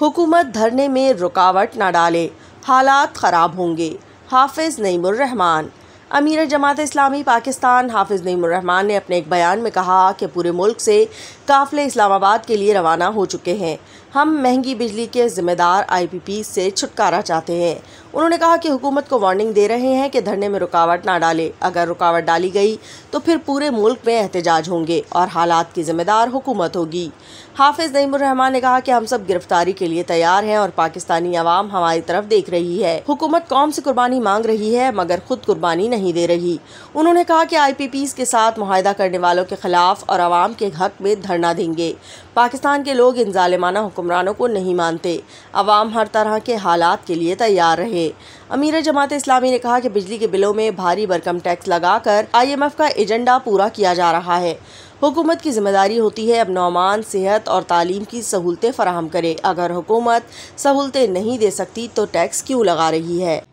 हुकूमत धरने में रुकावट ना डाले हालात ख़राब होंगे हाफिज़ नईमरहमान अमीर जमात इस्लामी पाकिस्तान हाफिज़ नईमरहमान ने अपने एक बयान में कहा कि पूरे मुल्क से काफ़िले इस्लामाबाद के लिए रवाना हो चुके हैं हम महंगी बिजली के ज़िम्मेदार आई पी पी से छुटकारा चाहते हैं उन्होंने कहा कि हुकूमत को वार्निंग दे रहे हैं कि धरने में रुकावट ना डाले अगर रुकावट डाली गई तो फिर पूरे मुल्क में एहतजाज होंगे और हालात की जिम्मेदार हुकूमत होगी हाफिज नईमान ने कहा कि हम सब गिरफ्तारी के लिए तैयार हैं और पाकिस्तानी आवाम हमारी तरफ देख रही है हुकूमत कौम से कुर्बानी मांग रही है मगर खुद कुर्बानी नहीं दे रही उन्होंने कहा कि आई पी के साथ माहिदा करने वालों के खिलाफ और आवाम के हक में धरना देंगे पाकिस्तान के लोग इन ालिमाना हुक्मरानों को नहीं मानते आवाम हर तरह के हालात के लिए तैयार रहे होंगे अमीर जमात इस्लामी ने कहा कि बिजली के बिलों में भारी बरकम टैक्स लगाकर आईएमएफ का एजेंडा पूरा किया जा रहा है हुकूमत की जिम्मेदारी होती है अब नौमान सेहत और तालीम की सहूलतें फराहम करे अगर हुकूमत सहूलतें नहीं दे सकती तो टैक्स क्यों लगा रही है